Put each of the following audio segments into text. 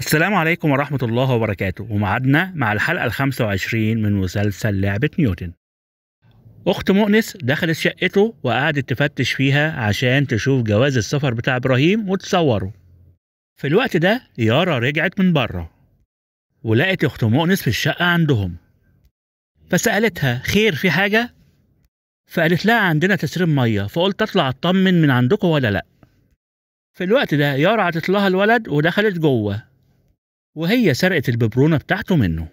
السلام عليكم ورحمة الله وبركاته ومعدنا مع الحلقة الخمسة وعشرين من مسلسل لعبة نيوتن أخت مؤنس دخلت شقته وقعدت تفتش فيها عشان تشوف جواز السفر بتاع إبراهيم وتصوره في الوقت ده يارا رجعت من بره ولقت أخت مؤنس في الشقة عندهم فسألتها خير في حاجة؟ فقالت لها عندنا تسريب مية فقلت أطلع أطمن من عندكم ولا لأ في الوقت ده يارا عطت لها الولد ودخلت جوه وهي سرقت الببرونة بتاعته منه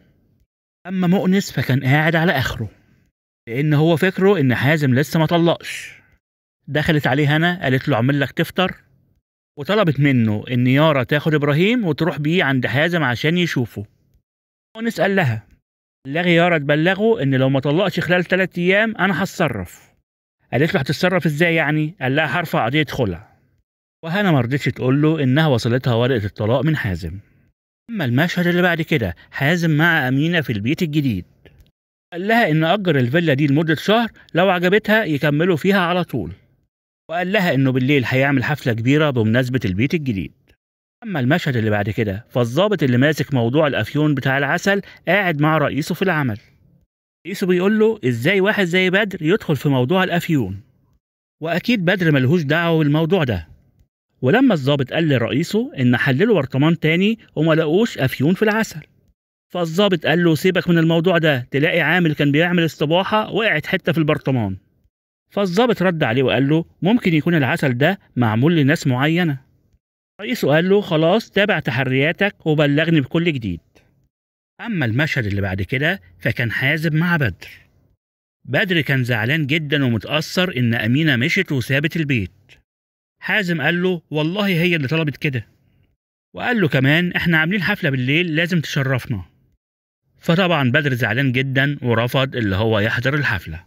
أما مؤنس فكان قاعد على آخره لأن هو فكره إن حازم لسه ما طلقش دخلت عليه هنا قالت له أعمل لك تفطر وطلبت منه إن يارا تاخد إبراهيم وتروح بيه عند حازم عشان يشوفه مؤنس قال لها لغي يارا تبلغه إن لو ما طلقش خلال تلات أيام أنا هتصرف قالت له هتتصرف إزاي يعني؟ قال لها حرفة قضية خلع وهنا مرضتش تقول له إنها وصلتها ورقة الطلاق من حازم أما المشهد اللي بعد كده حازم مع أمينة في البيت الجديد قال لها إن أجر الفيلا دي لمدة شهر لو عجبتها يكملوا فيها على طول وقال لها إنه بالليل هيعمل حفلة كبيرة بمناسبة البيت الجديد أما المشهد اللي بعد كده فالظابط اللي ماسك موضوع الأفيون بتاع العسل قاعد مع رئيسه في العمل رئيسه بيقول له إزاي واحد زي بدر يدخل في موضوع الأفيون وأكيد بدر ملهوش دعوة بالموضوع ده ولما الظابط قال لرئيسه ان حللوا برطمان تاني وما لقوش افيون في العسل فالظابط قال له سيبك من الموضوع ده تلاقي عامل كان بيعمل استباحه وقعت حته في البرطمان فالظابط رد عليه وقال له ممكن يكون العسل ده معمول لناس معينه رئيسه قال له خلاص تابع تحرياتك وبلغني بكل جديد اما المشهد اللي بعد كده فكان حازم مع بدر بدر كان زعلان جدا ومتاثر ان امينه مشت وسابت البيت حازم قال له والله هي اللي طلبت كده وقال له كمان احنا عاملين حفلة بالليل لازم تشرفنا فطبعا بدر زعلان جدا ورفض اللي هو يحضر الحفلة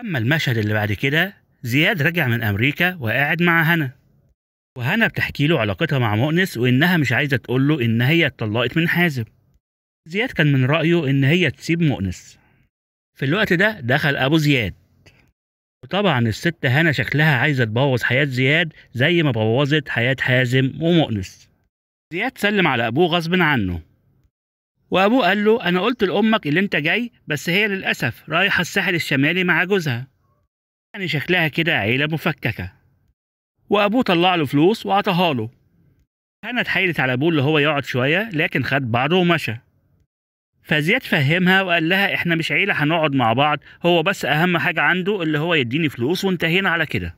أما المشهد اللي بعد كده زياد رجع من أمريكا وقاعد مع هنا وهنا بتحكي له علاقتها مع مؤنس وإنها مش عايزة تقول له إن هي اتطلقت من حازم زياد كان من رأيه إن هي تسيب مؤنس في الوقت ده دخل أبو زياد وطبعا الست هنا شكلها عايزة تبوظ حياة زياد زي ما بوظت حياة حازم ومؤنس زياد سلم على أبوه غصب عنه وأبوه قال له أنا قلت لأمك اللي أنت جاي بس هي للأسف رايحة الساحل الشمالي مع جوزها يعني شكلها كده عيلة مفككة وأبوه طلع له فلوس وعطاها له هنا اتحايلت على أبوه اللي هو يقعد شوية لكن خد بعضه ومشى فزياد فهمها وقال لها احنا مش عيله هنقعد مع بعض هو بس اهم حاجه عنده اللي هو يديني فلوس وانتهينا على كده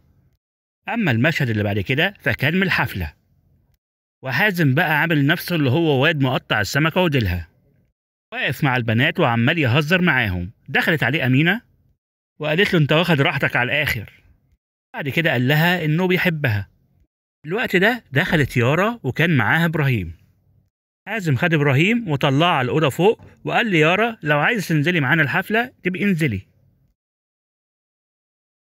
اما المشهد اللي بعد كده فكان من الحفله وحازم بقى عامل نفسه اللي هو واد مقطع السمكه وديلها واقف مع البنات وعمال يهزر معاهم دخلت عليه امينه وقالت له انت واخد راحتك على الاخر بعد كده قال لها انه بيحبها الوقت ده دخلت يارا وكان معاها ابراهيم حازم خد ابراهيم وطلعه على الاوضه فوق وقال لي يارا لو عايزه تنزلي معانا الحفله تبقي انزلي